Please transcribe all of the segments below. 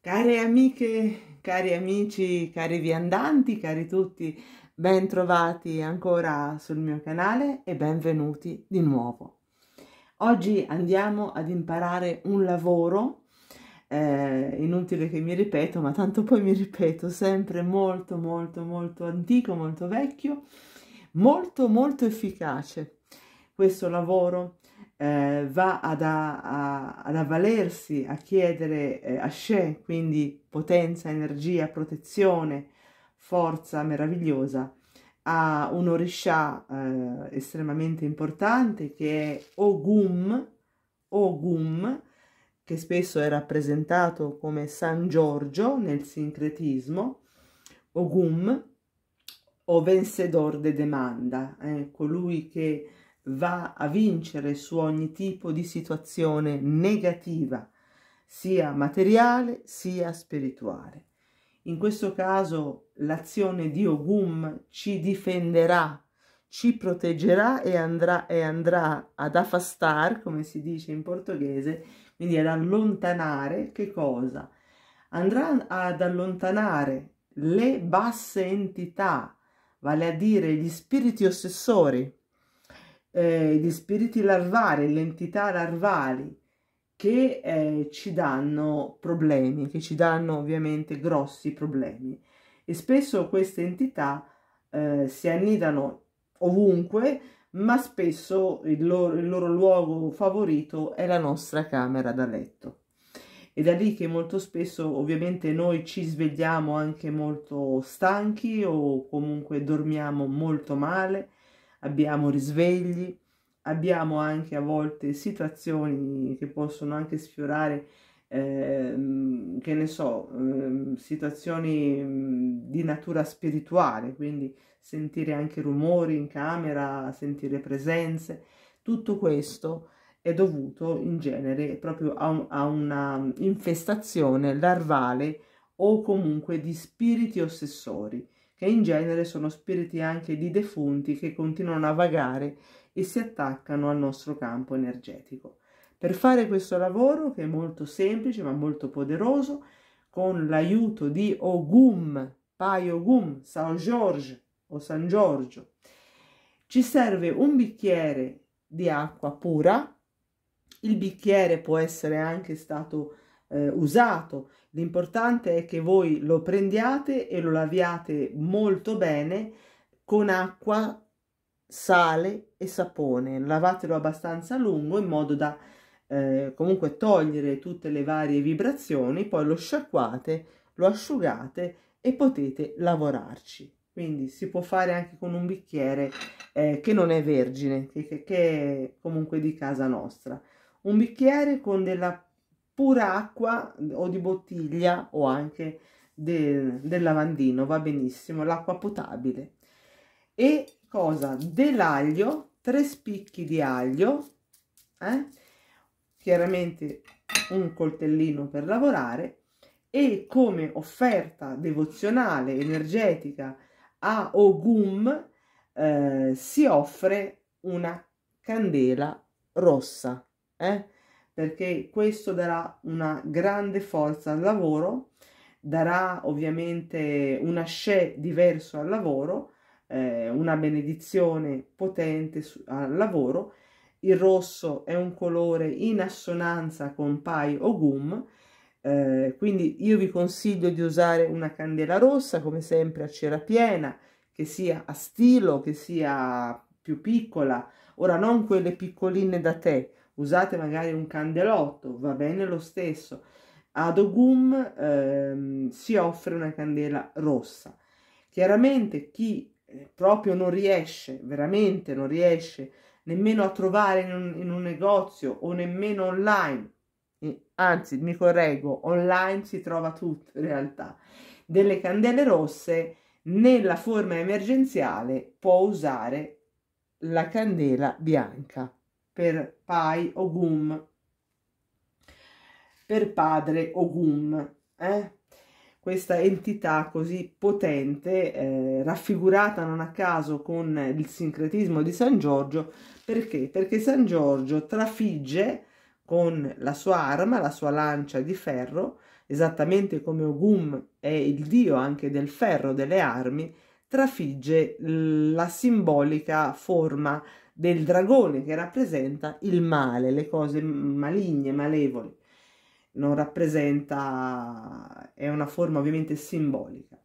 Care amiche, cari amici, cari viandanti, cari tutti, ben trovati ancora sul mio canale e benvenuti di nuovo. Oggi andiamo ad imparare un lavoro, eh, inutile che mi ripeto, ma tanto poi mi ripeto, sempre molto molto molto antico, molto vecchio, molto molto efficace questo lavoro eh, va ad, a, ad, avvalersi, a chiedere eh, Ashe, quindi potenza, energia, protezione, forza meravigliosa, a un orisha eh, estremamente importante che è Ogum, Ogum, che spesso è rappresentato come San Giorgio nel sincretismo, Ogum, o Vencedor de Demanda, eh, colui che va a vincere su ogni tipo di situazione negativa, sia materiale sia spirituale. In questo caso l'azione di Ogum ci difenderà, ci proteggerà e andrà, e andrà ad affastar, come si dice in portoghese, quindi ad allontanare che cosa? Andrà ad allontanare le basse entità, vale a dire gli spiriti ossessori, eh, gli spiriti larvari, le entità larvali che eh, ci danno problemi, che ci danno ovviamente grossi problemi. E spesso queste entità eh, si annidano ovunque, ma spesso il loro, il loro luogo favorito è la nostra camera da letto. È da lì che molto spesso ovviamente noi ci svegliamo anche molto stanchi o comunque dormiamo molto male abbiamo risvegli, abbiamo anche a volte situazioni che possono anche sfiorare, eh, che ne so, eh, situazioni mm, di natura spirituale, quindi sentire anche rumori in camera, sentire presenze, tutto questo è dovuto in genere proprio a, un, a una infestazione larvale o comunque di spiriti ossessori che in genere sono spiriti anche di defunti che continuano a vagare e si attaccano al nostro campo energetico. Per fare questo lavoro, che è molto semplice ma molto poderoso, con l'aiuto di Ogum, Pai Ogum, San Giorgio o San Giorgio, ci serve un bicchiere di acqua pura. Il bicchiere può essere anche stato eh, usato. L'importante è che voi lo prendiate e lo laviate molto bene con acqua, sale e sapone. Lavatelo abbastanza a lungo in modo da eh, comunque togliere tutte le varie vibrazioni, poi lo sciacquate, lo asciugate e potete lavorarci. Quindi si può fare anche con un bicchiere eh, che non è vergine, che, che, che è comunque di casa nostra. Un bicchiere con della pura acqua o di bottiglia o anche del, del lavandino, va benissimo, l'acqua potabile. E cosa? Dell'aglio, tre spicchi di aglio, eh? chiaramente un coltellino per lavorare, e come offerta devozionale, energetica a Ogum eh, si offre una candela rossa. Eh? perché questo darà una grande forza al lavoro, darà ovviamente un asce diverso al lavoro, eh, una benedizione potente su, al lavoro. Il rosso è un colore in assonanza con Pai Ogum, eh, quindi io vi consiglio di usare una candela rossa, come sempre a cera piena, che sia a stilo, che sia più piccola, ora non quelle piccoline da te, usate magari un candelotto, va bene lo stesso. Ad Ogum ehm, si offre una candela rossa. Chiaramente chi eh, proprio non riesce, veramente non riesce nemmeno a trovare in un, in un negozio o nemmeno online, eh, anzi mi correggo, online si trova tutto in realtà, delle candele rosse nella forma emergenziale può usare la candela bianca per Pai Ogum, per padre Ogum. Eh? Questa entità così potente, eh, raffigurata non a caso con il sincretismo di San Giorgio, perché? Perché San Giorgio trafigge con la sua arma, la sua lancia di ferro, esattamente come Ogum è il dio anche del ferro, delle armi, trafigge la simbolica forma del dragone che rappresenta il male, le cose maligne, malevoli. Non rappresenta, è una forma ovviamente simbolica.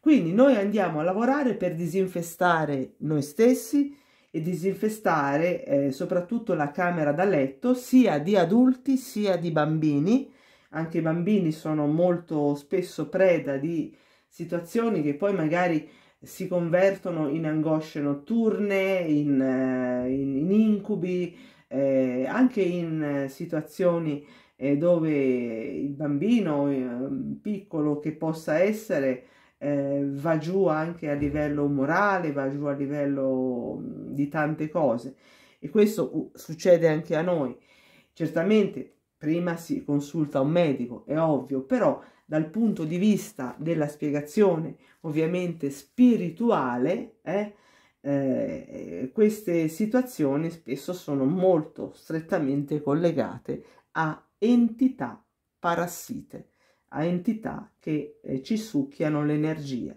Quindi noi andiamo a lavorare per disinfestare noi stessi e disinfestare eh, soprattutto la camera da letto sia di adulti sia di bambini. Anche i bambini sono molto spesso preda di situazioni che poi magari si convertono in angosce notturne, in, eh, in, in incubi, eh, anche in eh, situazioni eh, dove il bambino eh, piccolo che possa essere eh, va giù anche a livello morale, va giù a livello mm, di tante cose e questo succede anche a noi. Certamente prima si consulta un medico, è ovvio, però dal punto di vista della spiegazione ovviamente spirituale, eh, eh, queste situazioni spesso sono molto strettamente collegate a entità parassite, a entità che eh, ci succhiano l'energia.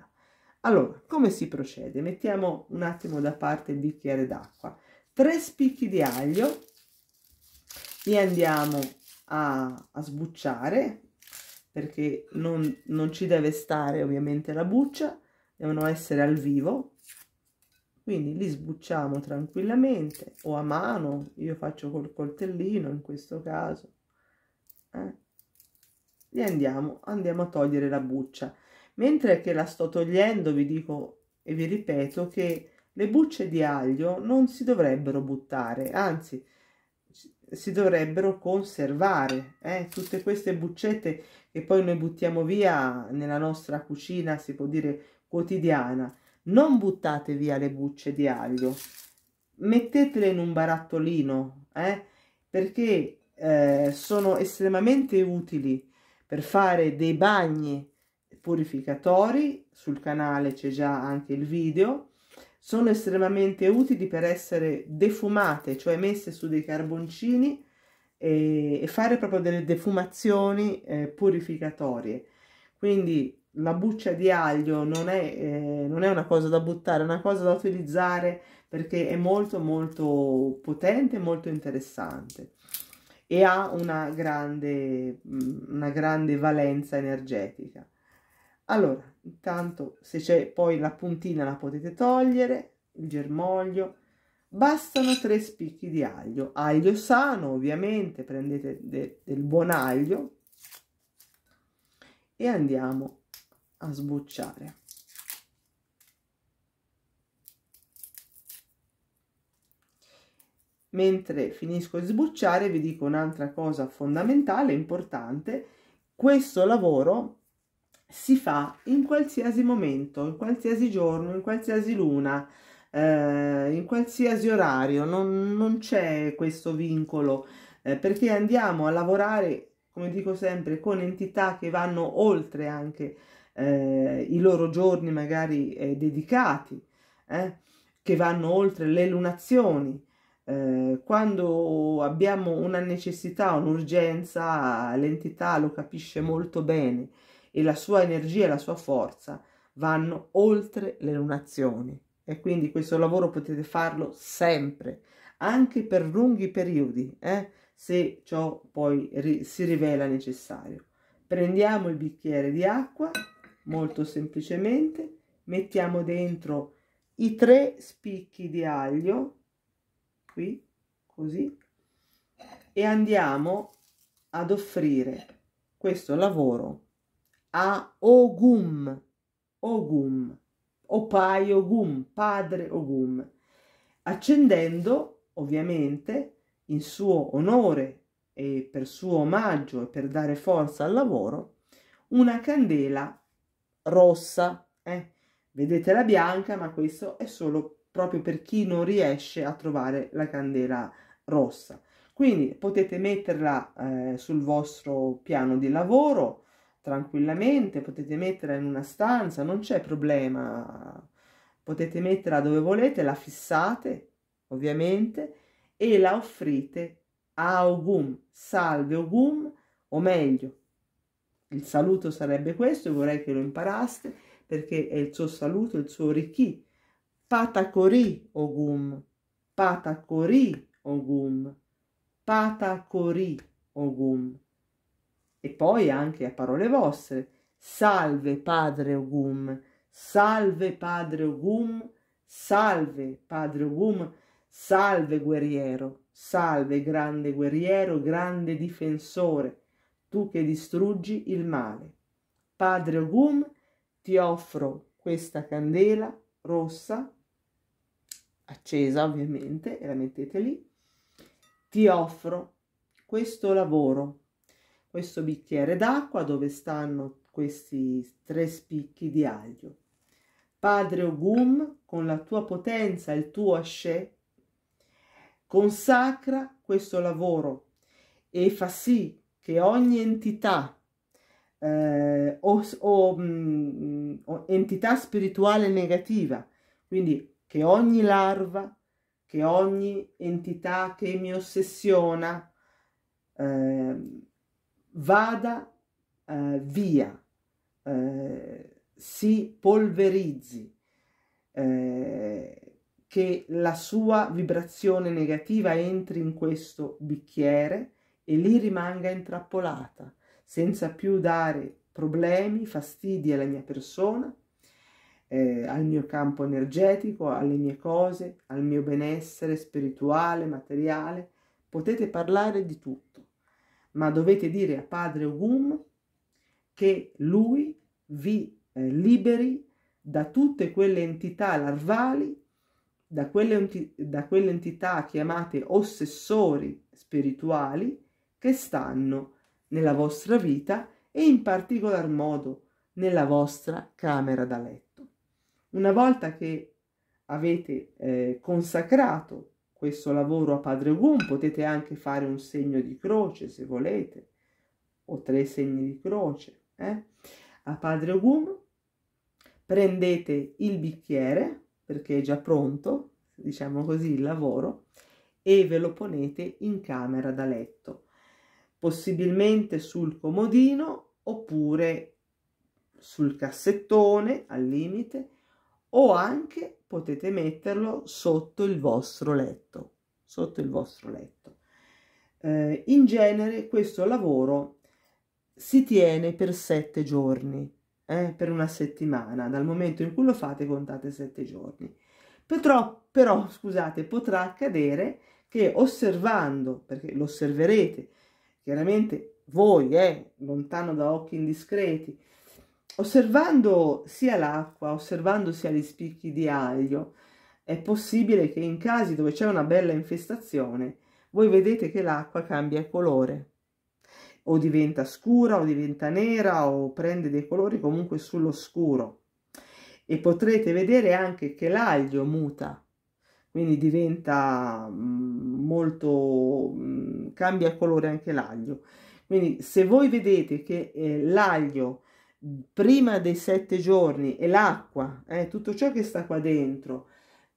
Allora, come si procede? Mettiamo un attimo da parte il bicchiere d'acqua. Tre spicchi di aglio li andiamo a, a sbucciare perché non, non ci deve stare ovviamente la buccia, devono essere al vivo, quindi li sbucciamo tranquillamente o a mano, io faccio col coltellino in questo caso, eh. li andiamo, andiamo a togliere la buccia. Mentre che la sto togliendo vi dico e vi ripeto che le bucce di aglio non si dovrebbero buttare, anzi si dovrebbero conservare eh? tutte queste buccette che poi noi buttiamo via nella nostra cucina si può dire quotidiana non buttate via le bucce di aglio mettetele in un barattolino eh? perché eh, sono estremamente utili per fare dei bagni purificatori sul canale c'è già anche il video sono estremamente utili per essere defumate, cioè messe su dei carboncini e, e fare proprio delle defumazioni eh, purificatorie. Quindi la buccia di aglio non è, eh, non è una cosa da buttare, è una cosa da utilizzare perché è molto molto potente, molto interessante e ha una grande, mm, una grande valenza energetica. Allora, intanto se c'è poi la puntina la potete togliere, il germoglio. Bastano tre spicchi di aglio, aglio sano ovviamente, prendete de del buon aglio e andiamo a sbucciare. Mentre finisco di sbucciare vi dico un'altra cosa fondamentale, importante, questo lavoro si fa in qualsiasi momento, in qualsiasi giorno, in qualsiasi luna, eh, in qualsiasi orario, non, non c'è questo vincolo eh, perché andiamo a lavorare, come dico sempre, con entità che vanno oltre anche eh, i loro giorni magari eh, dedicati, eh, che vanno oltre le lunazioni. Eh, quando abbiamo una necessità, un'urgenza, l'entità lo capisce molto bene e la sua energia e la sua forza vanno oltre le lunazioni e quindi questo lavoro potete farlo sempre, anche per lunghi periodi, eh, se ciò poi ri- si rivela necessario. Prendiamo il bicchiere di acqua, molto semplicemente, mettiamo dentro i tre spicchi di aglio, qui, così, e andiamo ad offrire questo lavoro a Ogum, Ogum, Opai Ogum, padre Ogum, accendendo ovviamente in suo onore e per suo omaggio e per dare forza al lavoro una candela rossa. Eh? Vedete la bianca, ma questo è solo proprio per chi non riesce a trovare la candela rossa. Quindi potete metterla eh, sul vostro piano di lavoro, tranquillamente, potete metterla in una stanza, non c'è problema, potete metterla dove volete, la fissate ovviamente e la offrite a Ogum, salve Ogum, o meglio, il saluto sarebbe questo, vorrei che lo imparaste, perché è il suo saluto, il suo ricchi, Patakori Ogum, Patakori Ogum, Patakori Ogum e poi anche a parole vostre. Salve padre Ogum, salve padre Ogum, salve padre Ogum, salve guerriero, salve grande guerriero, grande difensore, tu che distruggi il male. Padre Ogum, ti offro questa candela rossa, accesa ovviamente, e la mettete lì, ti offro questo lavoro questo bicchiere d'acqua dove stanno questi tre spicchi di aglio. Padre Ogum, con la tua potenza, il tuo asce, consacra questo lavoro e fa sì che ogni entità eh, o, o, mh, mm, o entità spirituale negativa, quindi che ogni larva, che ogni entità che mi ossessiona, eh, vada eh, via, eh, si polverizzi, eh, che la sua vibrazione negativa entri in questo bicchiere e lì rimanga intrappolata, senza più dare problemi, fastidi alla mia persona, eh, al mio campo energetico, alle mie cose, al mio benessere spirituale, materiale. Potete parlare di tutto ma dovete dire a padre Hum che lui vi eh, liberi da tutte quelle entità larvali, da quelle, da quelle entità chiamate ossessori spirituali che stanno nella vostra vita e in particolar modo nella vostra camera da letto. Una volta che avete eh, consacrato questo lavoro a padre Wum, potete anche fare un segno di croce se volete, o tre segni di croce. Eh? A padre Wum prendete il bicchiere, perché è già pronto, diciamo così, il lavoro, e ve lo ponete in camera da letto, possibilmente sul comodino oppure sul cassettone al limite o anche potete metterlo sotto il vostro letto, sotto il vostro letto. Eh, in genere questo lavoro si tiene per sette giorni, eh, per una settimana, dal momento in cui lo fate contate sette giorni. Però, però scusate, potrà accadere che osservando, perché lo osserverete, chiaramente voi, eh, lontano da occhi indiscreti, Osservando sia l'acqua, osservando sia gli spicchi di aglio, è possibile che in casi dove c'è una bella infestazione, voi vedete che l'acqua cambia colore, o diventa scura, o diventa nera, o prende dei colori comunque sullo scuro. E potrete vedere anche che l'aglio muta, quindi diventa mm, molto, mm, cambia colore anche l'aglio. Quindi se voi vedete che eh, l'aglio prima dei sette giorni e l'acqua, eh, tutto ciò che sta qua dentro,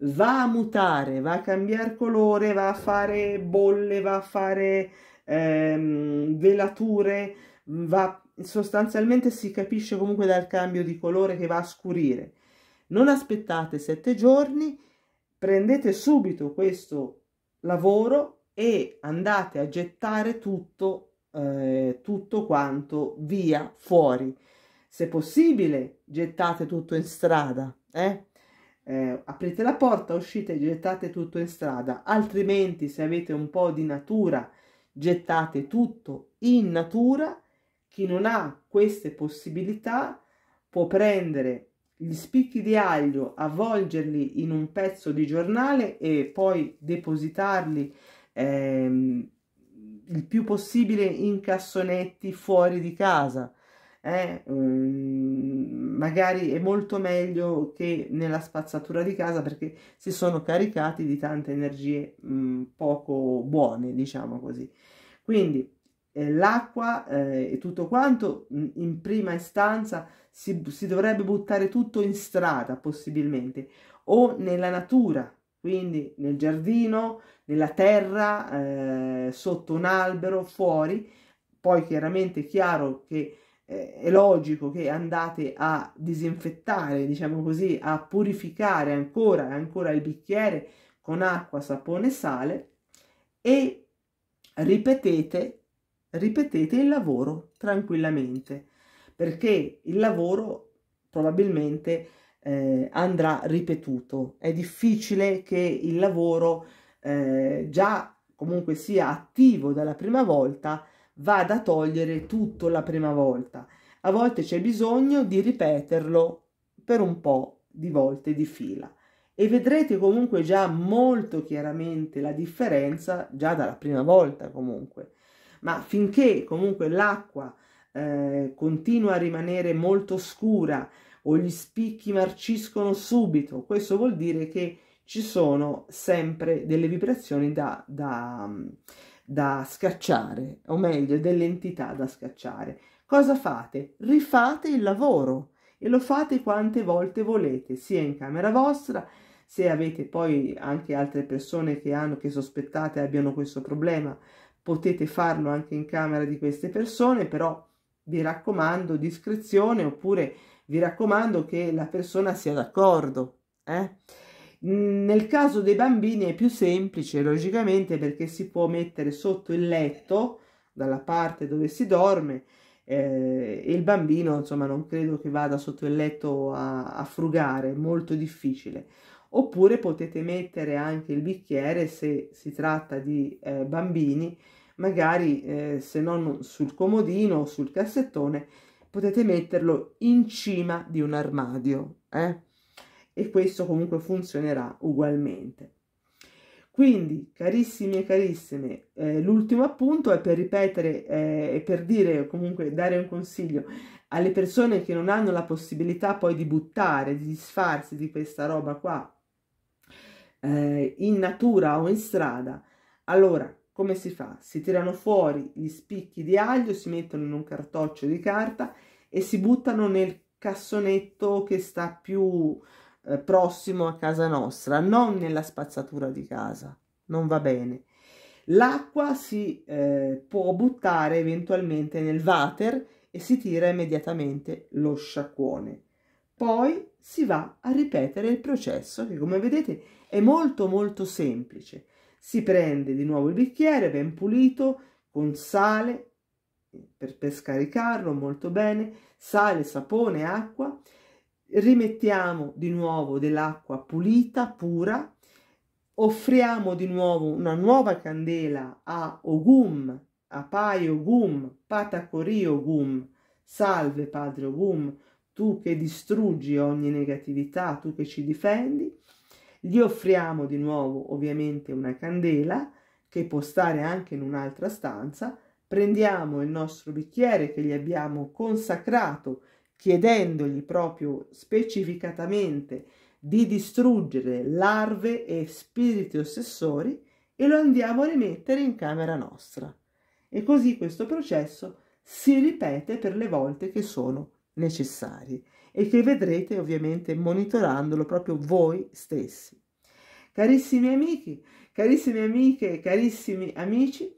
va a mutare, va a cambiare colore, va a fare bolle, va a fare ehm, velature, va, sostanzialmente si capisce comunque dal cambio di colore che va a scurire. Non aspettate sette giorni, prendete subito questo lavoro e andate a gettare tutto, eh, tutto quanto via fuori se possibile gettate tutto in strada, eh? Eh, aprite la porta, uscite e gettate tutto in strada, altrimenti se avete un po' di natura gettate tutto in natura, chi non ha queste possibilità può prendere gli spicchi di aglio, avvolgerli in un pezzo di giornale e poi depositarli ehm, il più possibile in cassonetti fuori di casa è, eh, mm, magari è molto meglio che nella spazzatura di casa perché si sono caricati di tante energie um, poco buone, diciamo così. Quindi eh, l'acqua eh, e tutto quanto mm, in prima istanza si, si dovrebbe buttare tutto in strada possibilmente o nella natura, quindi nel giardino, nella terra, eh, sotto un albero, fuori. Poi chiaramente è chiaro che è logico che andate a disinfettare, diciamo così, a purificare ancora e ancora il bicchiere con acqua, sapone e sale e ripetete, ripetete il lavoro tranquillamente perché il lavoro probabilmente eh, andrà ripetuto. È difficile che il lavoro eh, già comunque sia attivo dalla prima volta vada a togliere tutto la prima volta. A volte c'è bisogno di ripeterlo per un po' di volte di fila e vedrete comunque già molto chiaramente la differenza già dalla prima volta comunque. Ma finché comunque l'acqua eh, continua a rimanere molto scura o gli spicchi marciscono subito, questo vuol dire che ci sono sempre delle vibrazioni da, da da scacciare, o meglio dell'entità da scacciare. Cosa fate? Rifate il lavoro e lo fate quante volte volete, sia in camera vostra, se avete poi anche altre persone che, hanno, che sospettate abbiano questo problema, potete farlo anche in camera di queste persone, però vi raccomando discrezione oppure vi raccomando che la persona sia d'accordo. Eh? Mhmm, nel caso dei bambini è più semplice, logicamente, perché si può mettere sotto il letto, dalla parte dove si dorme, eh, e il bambino, insomma, non credo che vada sotto il letto a, a frugare, è molto difficile. Oppure potete mettere anche il bicchiere se si tratta di eh, bambini, magari eh, se non sul comodino o sul cassettone, potete metterlo in cima di un armadio. Eh? e questo comunque funzionerà ugualmente. Quindi, carissimi e carissime, eh, l'ultimo appunto è per ripetere eh, e eh, per dire, comunque dare un consiglio alle persone che non hanno la possibilità poi di buttare, di disfarsi di questa roba qua eh, in natura o in strada. Allora, come si fa? Si tirano fuori gli spicchi di aglio, si mettono in un cartoccio di carta e si buttano nel cassonetto che sta più eh, prossimo a casa nostra, non nella spazzatura di casa, non va bene. L'acqua si eh, può buttare eventualmente nel water e si tira immediatamente lo sciacquone. Poi si va a ripetere il processo che come vedete è molto molto semplice. Si prende di nuovo il bicchiere ben pulito con sale eh, per, per scaricarlo molto bene, sale, sapone, acqua rimettiamo di nuovo dell'acqua pulita, pura, offriamo di nuovo una nuova candela a Ogum, a Pai Ogum, Patakori Ogum, salve Padre Ogum, tu che distruggi ogni negatività, tu che ci difendi, gli offriamo di nuovo ovviamente una candela che può stare anche in un'altra stanza, prendiamo il nostro bicchiere che gli abbiamo consacrato chiedendogli proprio specificatamente di distruggere larve e spiriti ossessori e lo andiamo a rimettere in camera nostra. E così questo processo si ripete per le volte che sono necessarie e che vedrete ovviamente monitorandolo proprio voi stessi. Carissimi amici, carissime amiche, carissimi amici,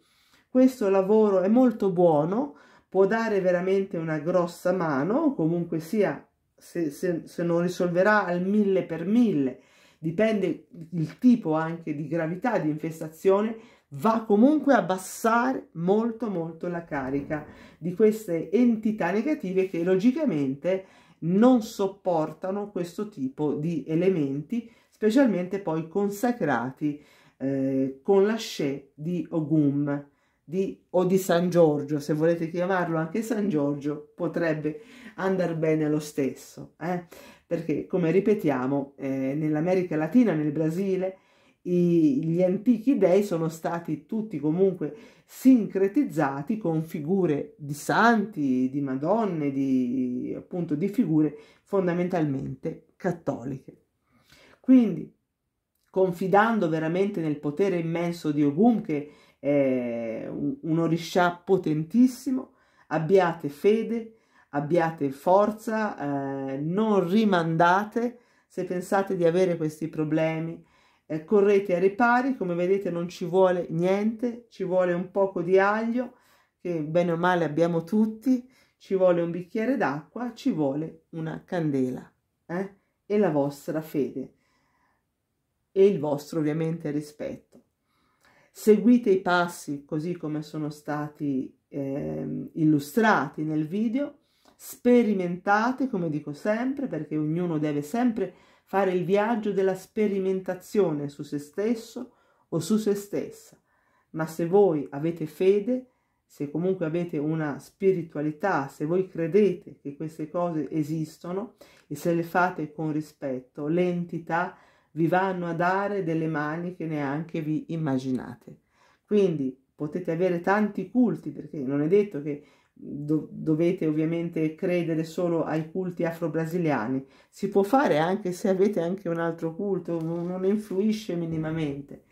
questo lavoro è molto buono, può dare veramente una grossa mano, comunque sia, se, se, se non risolverà al mille per mille, dipende il tipo anche di gravità di infestazione, va comunque a abbassare molto molto la carica di queste entità negative che logicamente non sopportano questo tipo di elementi, specialmente poi consacrati eh, con la sce di Ogum di, o di San Giorgio, se volete chiamarlo anche San Giorgio, potrebbe andare bene lo stesso, eh? perché come ripetiamo, eh, nell'America Latina, nel Brasile, i, gli antichi dei sono stati tutti comunque sincretizzati con figure di santi, di madonne, di, appunto di figure fondamentalmente cattoliche. Quindi, confidando veramente nel potere immenso di Ogum che eh, un orisha potentissimo, abbiate fede, abbiate forza, eh, non rimandate se pensate di avere questi problemi, eh, correte ai ripari, come vedete non ci vuole niente, ci vuole un poco di aglio, che bene o male abbiamo tutti, ci vuole un bicchiere d'acqua, ci vuole una candela eh? e la vostra fede e il vostro ovviamente rispetto seguite i passi così come sono stati eh, illustrati nel video, sperimentate come dico sempre perché ognuno deve sempre fare il viaggio della sperimentazione su se stesso o su se stessa, ma se voi avete fede, se comunque avete una spiritualità, se voi credete che queste cose esistono e se le fate con rispetto, le entità vi vanno a dare delle mani che neanche vi immaginate. Quindi potete avere tanti culti, perché non è detto che do dovete ovviamente credere solo ai culti afro-brasiliani, si può fare anche se avete anche un altro culto, non influisce minimamente,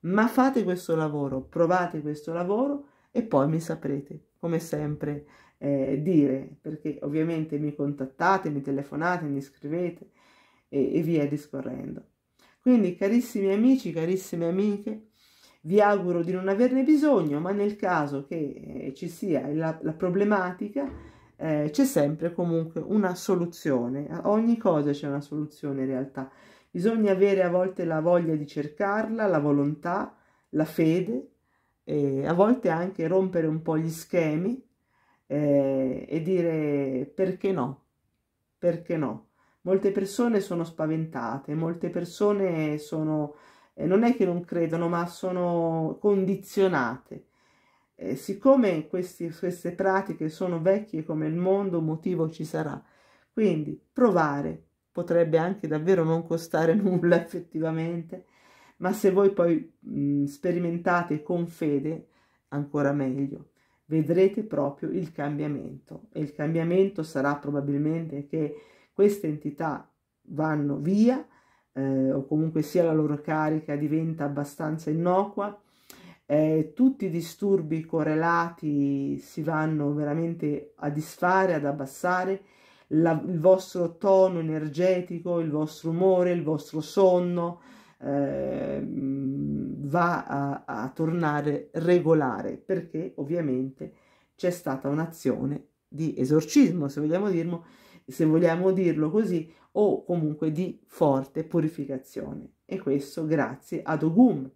ma fate questo lavoro, provate questo lavoro e poi mi saprete, come sempre eh, dire, perché ovviamente mi contattate, mi telefonate, mi scrivete e, e via discorrendo. Quindi carissimi amici, carissime amiche, vi auguro di non averne bisogno, ma nel caso che eh, ci sia la, la problematica, eh, c'è sempre comunque una soluzione. A ogni cosa c'è una soluzione in realtà. Bisogna avere a volte la voglia di cercarla, la volontà, la fede, eh, a volte anche rompere un po' gli schemi eh, e dire perché no, perché no. Molte persone sono spaventate, molte persone sono, eh, non è che non credono, ma sono condizionate. Eh, siccome questi, queste pratiche sono vecchie come il mondo, un motivo ci sarà. Quindi provare potrebbe anche davvero non costare nulla effettivamente, ma se voi poi mh, sperimentate con fede, ancora meglio vedrete proprio il cambiamento e il cambiamento sarà probabilmente che queste entità vanno via eh, o comunque sia la loro carica diventa abbastanza innocua, eh, tutti i disturbi correlati si vanno veramente a disfare, ad abbassare, la, il vostro tono energetico, il vostro umore, il vostro sonno eh, va a, a tornare regolare perché ovviamente c'è stata un'azione di esorcismo, se vogliamo dirlo, se vogliamo dirlo così, o comunque di forte purificazione. E questo grazie ad Ogum,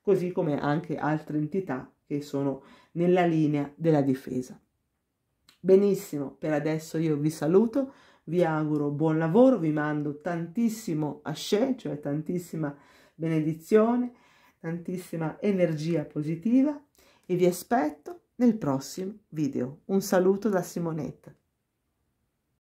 così come anche altre entità che sono nella linea della difesa. Benissimo, per adesso io vi saluto, vi auguro buon lavoro, vi mando tantissimo asce, cioè tantissima benedizione, tantissima energia positiva e vi aspetto nel prossimo video. Un saluto da Simonetta.